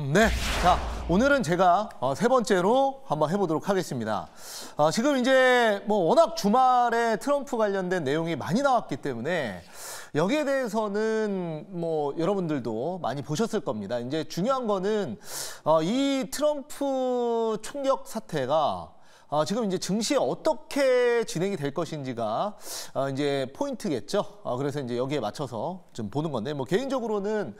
네. 자, 오늘은 제가 어, 세 번째로 한번 해보도록 하겠습니다. 어, 지금 이제 뭐 워낙 주말에 트럼프 관련된 내용이 많이 나왔기 때문에 여기에 대해서는 뭐 여러분들도 많이 보셨을 겁니다. 이제 중요한 거는 어, 이 트럼프 총격 사태가 어, 지금 이제 증시 어떻게 진행이 될 것인지가 어, 이제 포인트겠죠. 어, 그래서 이제 여기에 맞춰서 좀 보는 건데 뭐 개인적으로는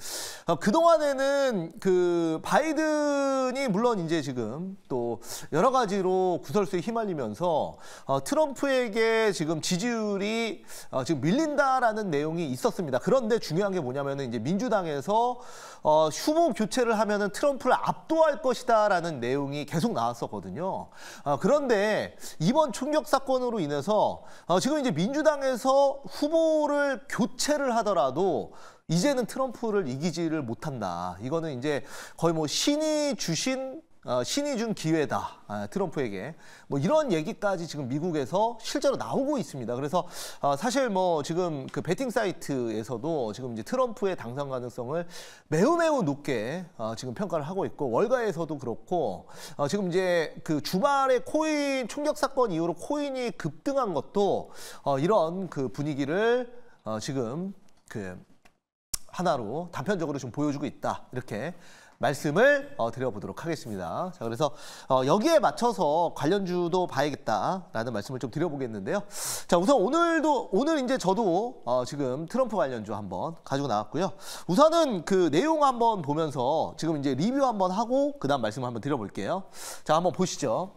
어, 그 동안에는 그 바이든이 물론 이제 지금 또 여러 가지로 구설수에 휘말리면서 어, 트럼프에게 지금 지지율이 어, 지금 밀린다라는 내용이 있었습니다. 그런데 중요한 게 뭐냐면은 이제 민주당에서 어, 후보 교체를 하면은 트럼프를 압도할 것이다라는 내용이 계속 나왔었거든요. 어, 그런 그런데 이번 총격 사건으로 인해서 어, 지금 이제 민주당에서 후보를 교체를 하더라도 이제는 트럼프를 이기지를 못한다. 이거는 이제 거의 뭐 신이 주신 어, 신이 준 기회다 아, 트럼프에게 뭐 이런 얘기까지 지금 미국에서 실제로 나오고 있습니다. 그래서 어, 사실 뭐 지금 그 베팅 사이트에서도 지금 이제 트럼프의 당선 가능성을 매우 매우 높게 어, 지금 평가를 하고 있고 월가에서도 그렇고 지금 이제 그 주말에 코인 총격 사건 이후로 코인이 급등한 것도 이런 그 분위기를 지금 그 하나로 단편적으로 좀 보여주고 있다 이렇게 말씀을 어, 드려보도록 하겠습니다. 자, 그래서 어, 여기에 맞춰서 관련주도 봐야겠다라는 말씀을 좀 드려보겠는데요. 자, 우선 오늘도 오늘 이제 저도 어, 지금 트럼프 관련주 한번 가지고 나왔고요. 우선은 그 내용 한번 보면서 지금 이제 리뷰 한번 하고 그다음 말씀 한번 드려볼게요. 자, 한번 보시죠.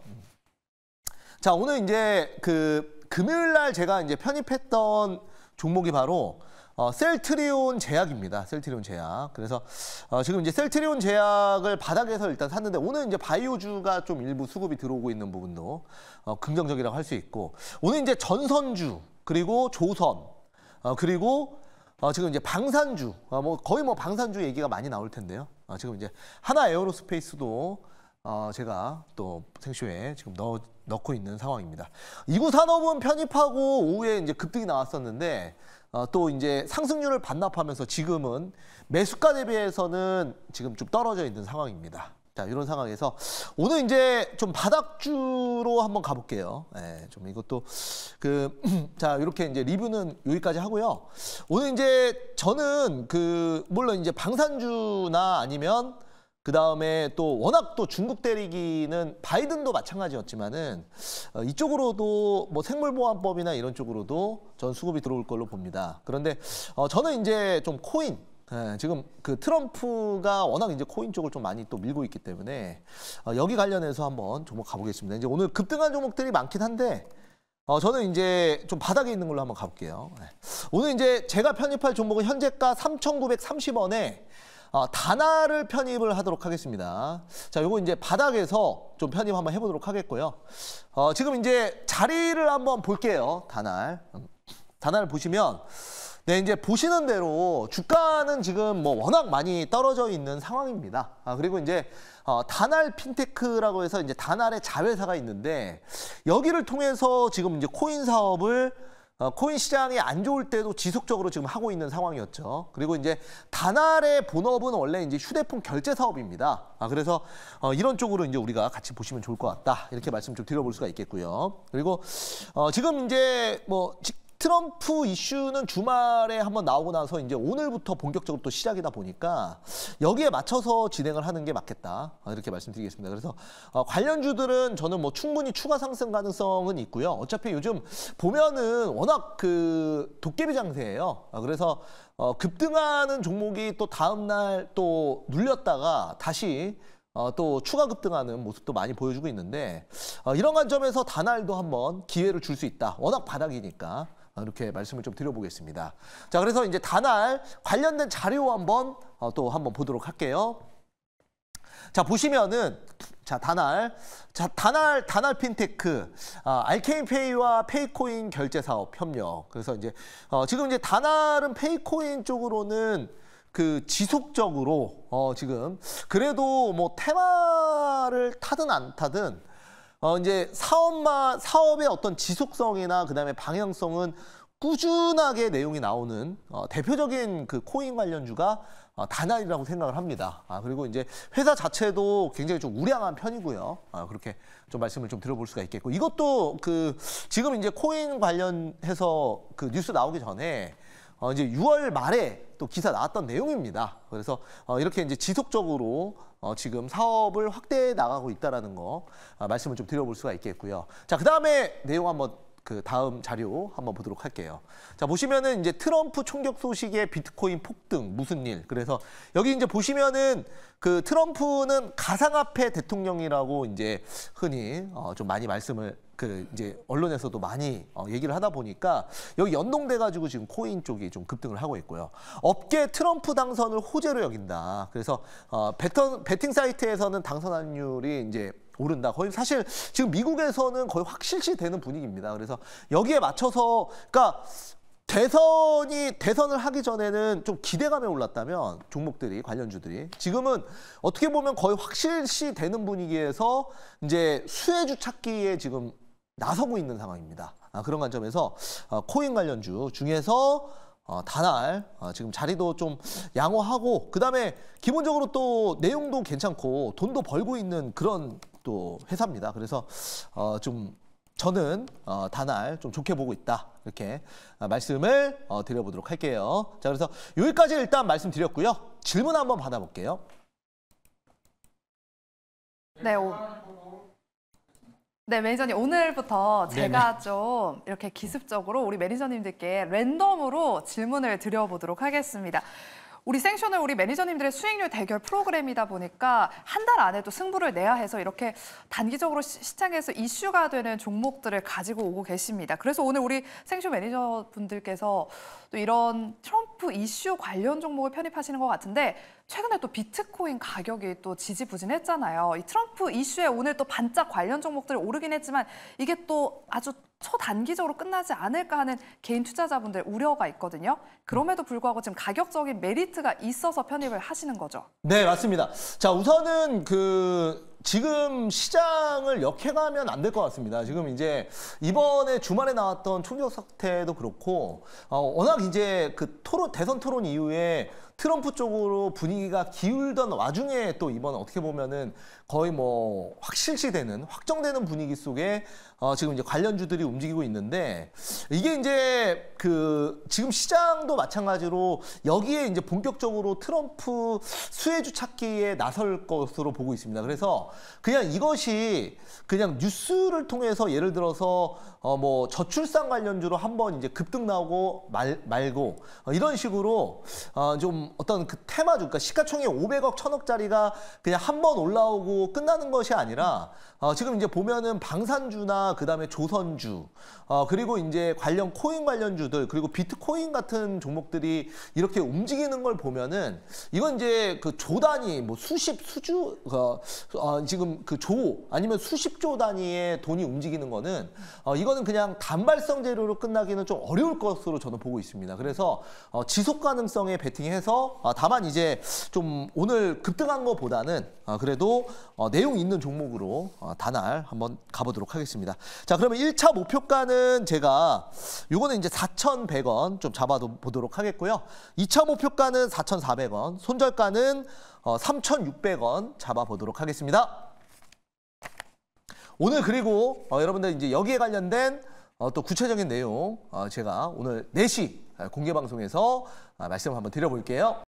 자, 오늘 이제 그 금요일 날 제가 이제 편입했던 종목이 바로 어, 셀트리온 제약입니다. 셀트리온 제약. 그래서 어, 지금 이제 셀트리온 제약을 바닥에서 일단 샀는데 오늘 이제 바이오주가 좀 일부 수급이 들어오고 있는 부분도 어, 긍정적이라고 할 수 있고 오늘 이제 전선주 그리고 조선 어, 그리고 어, 지금 이제 방산주 어, 뭐 거의 뭐 방산주 얘기가 많이 나올 텐데요. 어, 지금 이제 하나 에어로스페이스도 어, 제가 또 생쇼에 지금 넣 넣고 있는 상황입니다. 이구 산업은 편입하고 오후에 이제 급등이 나왔었는데 어, 또 이제 상승률을 반납하면서 지금은 매수가 대비해서는 지금 좀 떨어져 있는 상황입니다. 자 이런 상황에서 오늘 이제 좀 바닥주로 한번 가볼게요. 네, 좀 이것도 그자 이렇게 이제 리뷰는 여기까지 하고요. 오늘 이제 저는 그 물론 이제 방산주나 아니면 그 다음에 또 워낙 또 중국 때리기는 바이든도 마찬가지였지만은 어, 이쪽으로도 뭐 생물보안법이나 이런 쪽으로도 전 수급이 들어올 걸로 봅니다. 그런데 어 저는 이제 좀 코인 예, 지금 그 트럼프가 워낙 이제 코인 쪽을 좀 많이 또 밀고 있기 때문에 어, 여기 관련해서 한번 종목 가보겠습니다. 이제 오늘 급등한 종목들이 많긴 한데 어, 저는 이제 좀 바닥에 있는 걸로 한번 가볼게요. 예. 오늘 이제 제가 편입할 종목은 현재가 3 9 3 0 원에 단아를 어, 편입을 하도록 하겠습니다. 자, 요거 이제 바닥에서 좀 편입 한번 해보도록 하겠고요. 어, 지금 이제 자리를 한번 볼게요. 단알. 단알 음, 보시면 네, 이제 보시는 대로 주가는 지금 뭐 워낙 많이 떨어져 있는 상황입니다. 아, 그리고 이제 어, 단알 핀테크라고 해서 이제 단알의 자회사가 있는데 여기를 통해서 지금 이제 코인 사업을 어, 코인 시장이 안 좋을 때도 지속적으로 지금 하고 있는 상황이었죠. 그리고 이제 단알의 본업은 원래 이제 휴대폰 결제 사업입니다. 아, 그래서 어, 이런 쪽으로 이제 우리가 같이 보시면 좋을 것 같다. 이렇게 말씀 좀 드려볼 수가 있겠고요. 그리고 어, 지금 이제 뭐 트럼프 이슈는 주말에 한번 나오고 나서 이제 오늘부터 본격적으로 또 시작이다 보니까 여기에 맞춰서 진행을 하는 게 맞겠다 어, 이렇게 말씀드리겠습니다. 그래서 어, 관련주들은 저는 뭐 충분히 추가 상승 가능성은 있고요. 어차피 요즘 보면은 워낙 그 도깨비 장세예요. 어, 그래서 급등하는 종목이 또 다음날 또 눌렸다가 다시 어, 또 추가 급등하는 모습도 많이 보여주고 있는데 어, 이런 관점에서 단날도 한번 기회를 줄 수 있다. 워낙 바닥이니까 이렇게 말씀을 좀 드려보겠습니다. 자, 그래서 이제 단알 관련된 자료 한번 어, 또 한번 보도록 할게요. 자 보시면은 자 단알 자 단알 단알 핀테크 아, 알케인페이와 페이코인 결제 사업 협력 그래서 이제 어, 지금 이제 단알은 페이코인 쪽으로는 그 지속적으로 어 지금 그래도 뭐 테마를 타든 안 타든 어, 이제 사업마 사업의 어떤 지속성이나 그다음에 방향성은 꾸준하게 내용이 나오는 어, 대표적인 그 코인 관련주가 어, 다날이라고 생각을 합니다. 아, 그리고 이제 회사 자체도 굉장히 좀 우량한 편이고요. 아, 그렇게 좀 말씀을 좀 들어볼 수가 있겠고 이것도 그 지금 이제 코인 관련해서 그 뉴스 나오기 전에 어, 이제 6월 말에 또 기사 나왔던 내용입니다. 그래서 어, 이렇게 이제 지속적으로 어, 지금 사업을 확대해 나가고 있다라는 거 어, 말씀을 좀 드려볼 수가 있겠고요. 자, 그 다음에 내용 한번 그 다음 자료 한번 보도록 할게요. 자, 보시면은 이제 트럼프 총격 소식에 비트코인 폭등 무슨 일. 그래서 여기 이제 보시면은 그 트럼프는 가상화폐 대통령이라고 이제 흔히 어, 좀 많이 말씀을 그 이제 언론에서도 많이 어, 얘기를 하다 보니까 여기 연동돼 가지고 지금 코인 쪽이 좀 급등을 하고 있고요. 업계 트럼프 당선을 호재로 여긴다. 그래서 어, 배턴, 배팅 사이트에서는 당선 확률이 이제 오른다. 거의 사실 지금 미국에서는 거의 확실시 되는 분위기입니다. 그래서 여기에 맞춰서 그러니까 대선이 대선을 하기 전에는 좀 기대감에 올랐다면 종목들이 관련주들이 지금은 어떻게 보면 거의 확실시 되는 분위기에서 이제 수혜주 찾기에 지금 나서고 있는 상황입니다. 아, 그런 관점에서 어, 코인 관련주 중에서 어, 다날 어, 지금 자리도 좀 양호하고 그다음에 기본적으로 또 내용도 괜찮고 돈도 벌고 있는 그런 또 회사입니다. 그래서 어, 좀 저는 어, 다날 좀 좋게 보고 있다 이렇게 어, 말씀을 어, 드려보도록 할게요. 자 그래서 여기까지 일단 말씀드렸고요. 질문 한번 받아볼게요. 네. 오. 네, 매니저님 오늘부터 제가 네네. 좀 이렇게 기습적으로 우리 매니저님들께 랜덤으로 질문을 드려보도록 하겠습니다. 우리 생쇼는 우리 매니저님들의 수익률 대결 프로그램이다 보니까 한 달 안에도 승부를 내야 해서 이렇게 단기적으로 시, 장에서 이슈가 되는 종목들을 가지고 오고 계십니다. 그래서 오늘 우리 생쇼 매니저분들께서 또 이런 트럼프 이슈 관련 종목을 편입하시는 것 같은데 최근에 또 비트코인 가격이 또 지지부진했잖아요. 이 트럼프 이슈에 오늘 또 반짝 관련 종목들이 오르긴 했지만 이게 또 아주 초단기적으로 끝나지 않을까 하는 개인 투자자분들 우려가 있거든요. 그럼에도 불구하고 지금 가격적인 메리트가 있어서 편입을 하시는 거죠. 네, 맞습니다. 자, 우선은 그 지금 시장을 역행하면 안 될 것 같습니다. 지금 이제 이번에 주말에 나왔던 총격 사태도 그렇고 어, 워낙 이제 그 토론 대선 토론 이후에 트럼프 쪽으로 분위기가 기울던 와중에 또 이번 어떻게 보면은 거의 뭐 확실시되는 확정되는 분위기 속에 어, 지금 이제 관련주들이 움직이고 있는데 이게 이제 그 지금 시장도 마찬가지로 여기에 이제 본격적으로 트럼프 수혜주 찾기에 나설 것으로 보고 있습니다. 그래서 그냥 이것이 그냥 뉴스를 통해서 예를 들어서 어 뭐 저출산 관련주로 한번 이제 급등 나오고 말, 말고 어 이런 식으로 어좀 어떤 그 테마주 그러니까 시가총액 500억 1000억짜리가 그냥 한 번 올라오고 끝나는 것이 아니라 어 지금 이제 보면은 방산주나 그다음에 조선주 어 그리고 이제 관련 코인 관련주들 그리고 비트코인 같은 종목들이 이렇게 움직이는 걸 보면은 이건 이제 그조단이뭐 수십 수주 어, 어 어, 지금 그 조 아니면 수십 조 단위의 돈이 움직이는 거는 어, 이거는 그냥 단발성 재료로 끝나기는 좀 어려울 것으로 저는 보고 있습니다. 그래서 어, 지속 가능성에 베팅해서 어, 다만 이제 좀 오늘 급등한 것보다는 어, 그래도 어, 내용 있는 종목으로 어, 단알 한번 가보도록 하겠습니다. 자 그러면 1차 목표가는 제가 요거는 이제 4,100원 좀 잡아보도록 하겠고요. 2차 목표가는 4,400원, 손절가는 어, 3,600원 잡아보도록 하겠습니다. 오늘 그리고 어, 여러분들 이제 여기에 관련된 어, 또 구체적인 내용 어, 제가 오늘 4시 아, 공개 방송에서 아, 말씀을 한번 드려볼게요.